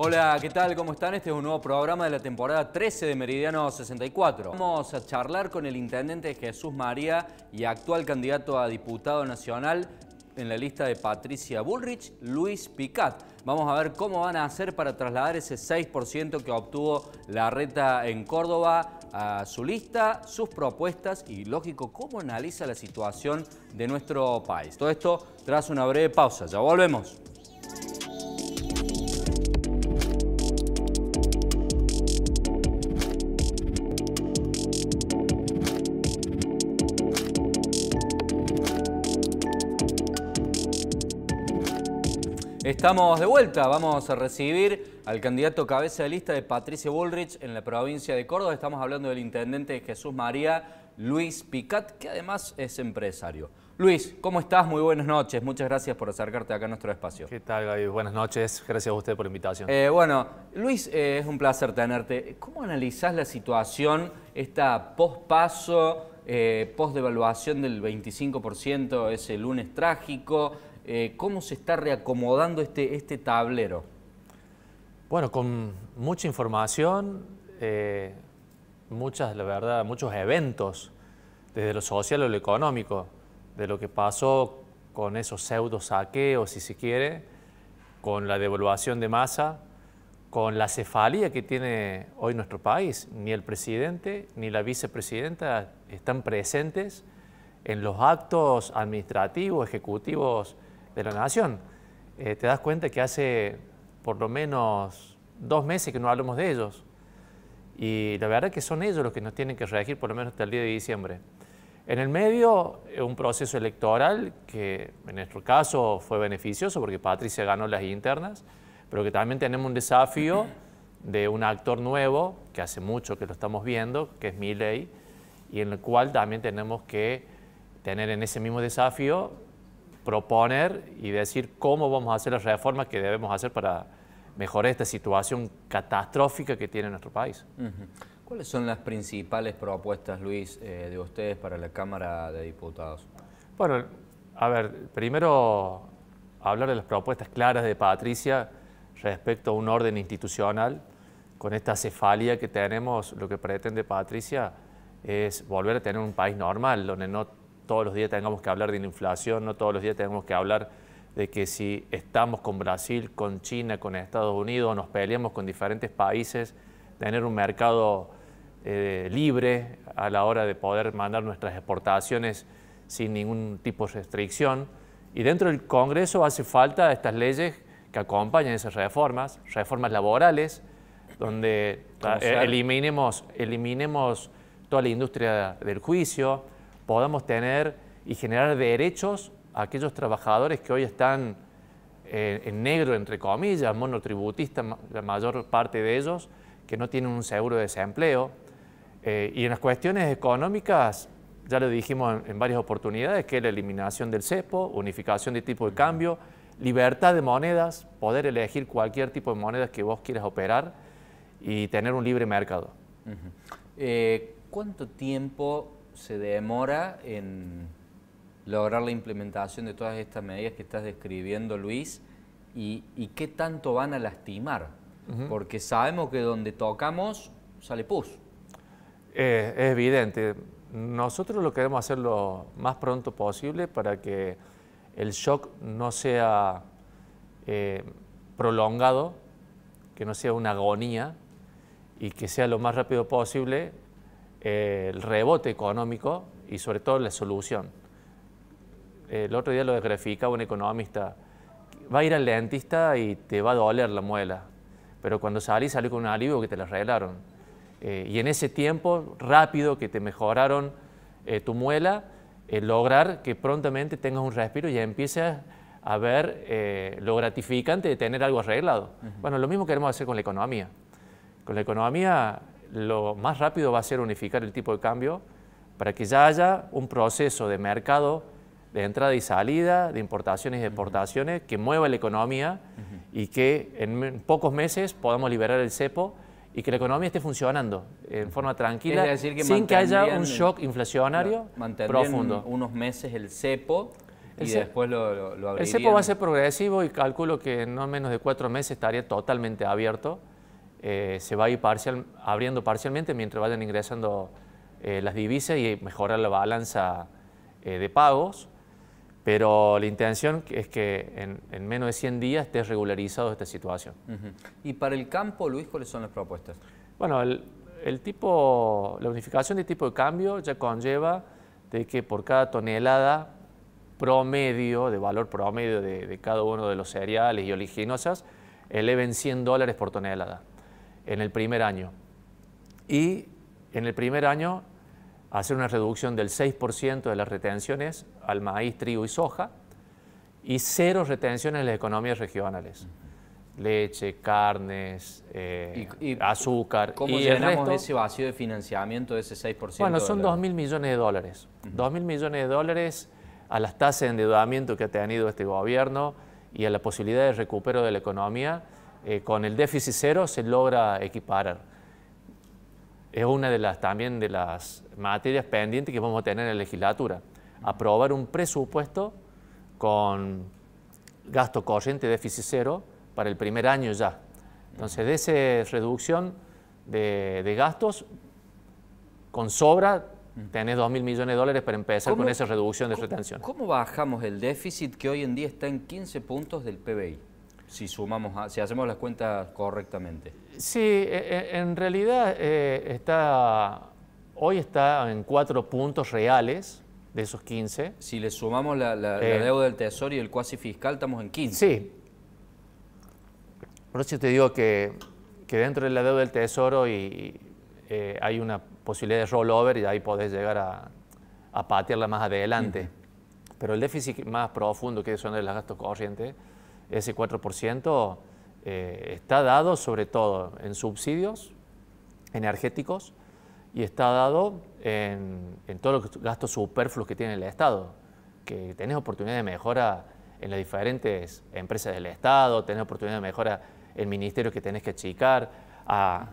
Hola, ¿qué tal? ¿Cómo están? Este es un nuevo programa de la temporada 13 de Meridiano 64. Vamos a charlar con el intendente Jesús María y actual candidato a diputado nacional en la lista de Patricia Bullrich, Luis Picat. Vamos a ver cómo van a hacer para trasladar ese 6% que obtuvo la reta en Córdoba a su lista, sus propuestas y, lógico, cómo analiza la situación de nuestro país. Todo esto tras una breve pausa. Ya volvemos. Estamos de vuelta, vamos a recibir al candidato cabeza de lista de Patricia Bullrich en la provincia de Córdoba. Estamos hablando del intendente Jesús María Luis Picat, que además es empresario. Luis, ¿cómo estás? Muy buenas noches. Muchas gracias por acercarte acá a nuestro espacio. ¿Qué tal, Gaby? Buenas noches. Gracias a usted por la invitación. Eh, bueno, Luis, eh, es un placer tenerte. ¿Cómo analizás la situación, esta pospaso, eh, post-devaluación del 25%, ese lunes trágico? Eh, ¿cómo se está reacomodando este, este tablero? Bueno, con mucha información, eh, muchas, la verdad, muchos eventos, desde lo social a lo económico, de lo que pasó con esos pseudo saqueos, si se quiere, con la devaluación de masa, con la cefalía que tiene hoy nuestro país. Ni el presidente ni la vicepresidenta están presentes en los actos administrativos, ejecutivos de la Nación. Eh, te das cuenta que hace por lo menos dos meses que no hablamos de ellos. Y la verdad es que son ellos los que nos tienen que reagir por lo menos hasta el día de diciembre. En el medio, eh, un proceso electoral que en nuestro caso fue beneficioso porque Patricia ganó las internas, pero que también tenemos un desafío de un actor nuevo, que hace mucho que lo estamos viendo, que es Miley, y en el cual también tenemos que tener en ese mismo desafío proponer y decir cómo vamos a hacer las reformas que debemos hacer para mejorar esta situación catastrófica que tiene nuestro país. ¿Cuáles son las principales propuestas, Luis, eh, de ustedes para la Cámara de Diputados? Bueno, a ver, primero hablar de las propuestas claras de Patricia respecto a un orden institucional. Con esta cefalia que tenemos, lo que pretende Patricia es volver a tener un país normal, donde no todos los días tengamos que hablar de la inflación, no todos los días tengamos que hablar de que si estamos con Brasil, con China, con Estados Unidos, nos peleamos con diferentes países, tener un mercado eh, libre a la hora de poder mandar nuestras exportaciones sin ningún tipo de restricción. Y dentro del Congreso hace falta estas leyes que acompañen esas reformas, reformas laborales, donde eh, eliminemos toda la industria del juicio, podamos tener y generar derechos a aquellos trabajadores que hoy están eh, en negro, entre comillas, monotributistas, la mayor parte de ellos, que no tienen un seguro de desempleo. Eh, y en las cuestiones económicas, ya lo dijimos en, varias oportunidades, que es la eliminación del cepo, unificación de tipo de cambio, libertad de monedas, poder elegir cualquier tipo de monedas que vos quieras operar y tener un libre mercado. Eh, ¿Cuánto tiempo se demora en lograr la implementación de todas estas medidas que estás describiendo, Luis, y, qué tanto van a lastimar. Porque sabemos que donde tocamos sale pus. Eh, es evidente. Nosotros lo queremos hacer lo más pronto posible para que el shock no sea eh, prolongado, que no sea una agonía y que sea lo más rápido posible eh, el rebote económico y sobre todo la solución. El otro día lo desgraficaba un economista. Va a ir al dentista y te va a doler la muela, pero cuando salís salís con un alivio que te la arreglaron. Eh, y en ese tiempo rápido que te mejoraron eh, tu muela, lograr que prontamente tengas un respiro y empieces a ver lo gratificante de tener algo arreglado. Bueno, lo mismo queremos hacer con la economía. Con la economía lo más rápido va a ser unificar el tipo de cambio para que ya haya un proceso de mercado de entrada y salida, de importaciones y exportaciones, que mueva la economía y que en pocos meses podamos liberar el cepo y que la economía esté funcionando en forma tranquila, sin que haya un shock inflacionario profundo. unos meses el cepo y después lo, lo, El cepo va a ser progresivo y calculo que en no menos de cuatro meses estaría totalmente abierto. Eh, se va a ir parcial, abriendo parcialmente mientras vayan ingresando eh, las divisas y mejorar la balanza eh, de pagos, pero la intención es que en, menos de 100 días esté regularizado esta situación. ¿Y para el campo, Luis, cuáles son las propuestas? Bueno, el, tipo, la unificación de tipo de cambio ya conlleva de que por cada tonelada promedio, de valor promedio de, cada uno de los cereales y oliginosas eleven 100 dólares por tonelada en el primer año. Y en el primer año hacer una reducción del 6% de las retenciones al maíz, trigo y soja y cero retenciones en las economías regionales. Leche, carnes, eh, ¿Y, azúcar. ¿Cómo y llenamos ese vacío de financiamiento de ese 6%? Bueno, son 2,000 mil millones de dólares. 2,000 mil millones de dólares a las tasas de endeudamiento que ha tenido este gobierno y a la posibilidad de recupero de la economía eh, con el déficit cero se logra equiparar. Es una de las también de las materias pendientes que vamos a tener en la legislatura. Aprobar un presupuesto con gasto corriente déficit cero para el primer año ya. Entonces, de esa reducción de, de gastos, con sobra Tenés 2 mil millones de dólares para empezar con esa reducción de retención. ¿Cómo bajamos el déficit que hoy en día está en 15 puntos del PBI? si sumamos, si hacemos las cuentas correctamente. Sí, e, e, en realidad eh, está, hoy está en cuatro puntos reales de esos 15. Si le sumamos la, eh. deuda del Tesoro y el cuasi fiscal, estamos en 15. Sí. Por eso te digo que, dentro de la deuda del Tesoro y, eh, hay una posibilidad de rollover y ahí podés llegar a, a patearla más adelante. Pero el déficit más profundo, que son los gastos corrientes, ese 4% eh, está dado sobre todo en subsidios energéticos y está dado en, todos los gastos superfluos que tiene el Estado, que tenés oportunidad de mejora en las diferentes empresas del Estado, tenés oportunidad de mejora en el ministerio que tenés que achicar, a,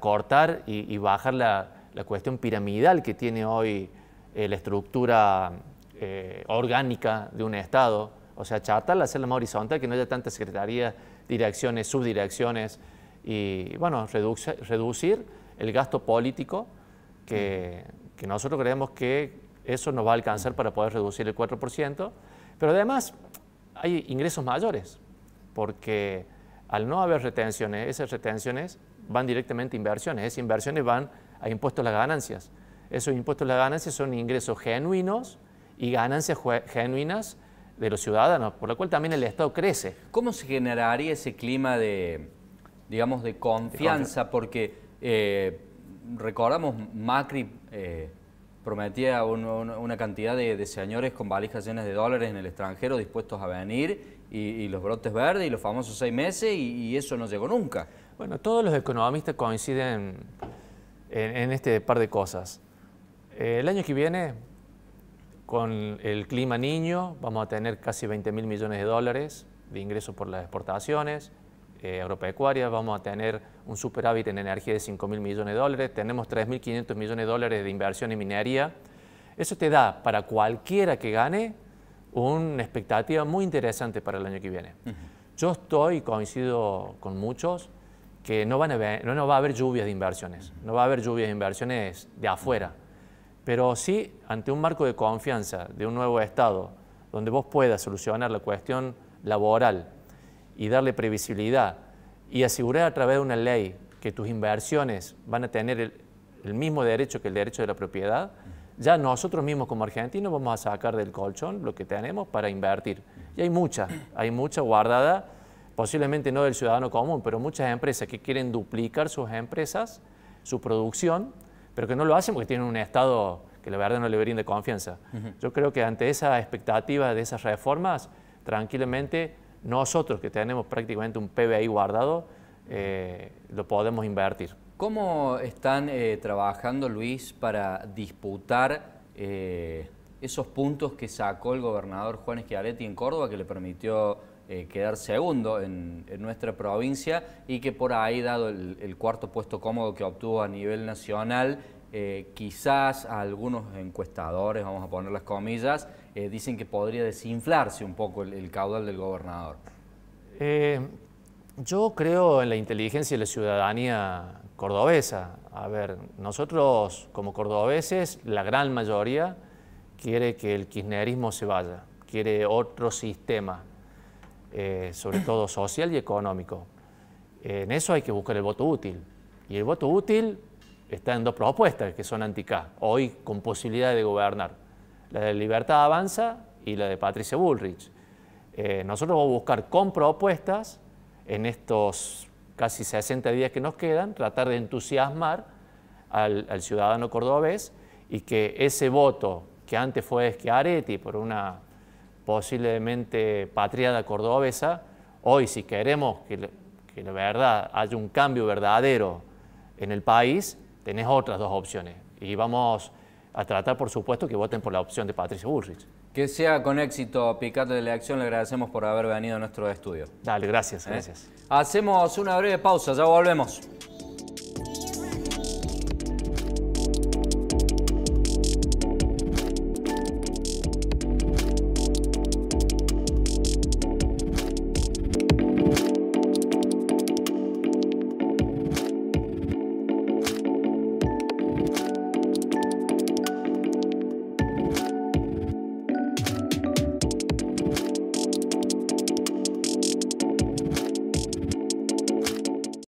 cortar y, bajar la, cuestión piramidal que tiene hoy eh, la estructura eh, orgánica de un Estado o sea, chata hacerla más horizontal, que no haya tantas secretarías, direcciones, subdirecciones y, bueno, reducir el gasto político que, que, nosotros creemos que eso nos va a alcanzar para poder reducir el 4%, pero además hay ingresos mayores, porque al no haber retenciones, esas retenciones van directamente a inversiones, esas inversiones van a impuestos a las ganancias. Esos impuestos a las ganancias son ingresos genuinos y ganancias genuinas de los ciudadanos, por lo cual también el Estado crece. ¿Cómo se generaría ese clima de, digamos, de confianza? Porque eh, recordamos, Macri eh, prometía una cantidad de, señores con valijas llenas de dólares en el extranjero dispuestos a venir, y, los brotes verdes, y los famosos seis meses, y, eso no llegó nunca. Bueno, todos los economistas coinciden en, este par de cosas. Eh, el año que viene con el clima niño vamos a tener casi 20 mil millones de dólares de ingresos por las exportaciones eh, agropecuarias, vamos a tener un superávit en energía de 5 mil millones de dólares, tenemos 3.500 millones de dólares de inversión en minería. Eso te da para cualquiera que gane una expectativa muy interesante para el año que viene. Yo estoy, coincido con muchos, que no, va a haber lluvias de inversiones, no va a haber lluvias de inversiones de afuera pero sí ante un marco de confianza de un nuevo Estado, donde vos puedas solucionar la cuestión laboral y darle previsibilidad y asegurar a través de una ley que tus inversiones van a tener el, mismo derecho que el derecho de la propiedad, ya nosotros mismos como argentinos vamos a sacar del colchón lo que tenemos para invertir. Y hay mucha, hay mucha guardada, posiblemente no del ciudadano común, pero muchas empresas que quieren duplicar sus empresas, su producción, pero que no lo hacen porque tienen un Estado que la verdad no le brinde confianza. Yo creo que ante esa expectativa de esas reformas, tranquilamente nosotros que tenemos prácticamente un PBI guardado, eh, lo podemos invertir. ¿Cómo están eh, trabajando, Luis, para disputar eh, esos puntos que sacó el gobernador Juan Schiaretti en Córdoba, que le permitió eh, quedar segundo en, nuestra provincia y que por ahí, dado el, cuarto puesto cómodo que obtuvo a nivel nacional, eh, quizás algunos encuestadores, vamos a poner las comillas, eh, dicen que podría desinflarse un poco el, caudal del gobernador. yo creo en la inteligencia y la ciudadanía cordobesa. A ver, nosotros como cordobeses, la gran mayoría quiere que el kirchnerismo se vaya, quiere otro sistema, eh, sobre todo social y económico. En eso hay que buscar el voto útil. Y el voto útil está en dos propuestas que son anti hoy con posibilidad de gobernar. La de Libertad Avanza y la de Patricia Bullrich. Eh, nosotros vamos a buscar con propuestas en estos casi 60 días que nos quedan, tratar de entusiasmar al, ciudadano cordobés y que ese voto que antes fue Schiaretti por una posiblemente patriada cordobesa, hoy si queremos que, la verdad haya un cambio verdadero en el país, tenés otras dos opciones. Y vamos a tratar, por supuesto, que voten por la opción de Patricia Bullrich. Que sea con éxito, Picato de la Acción, le agradecemos por haber venido a nuestro estudio. Dale, gracias, ¿Eh? gracias. Hacemos una breve pausa, ya volvemos.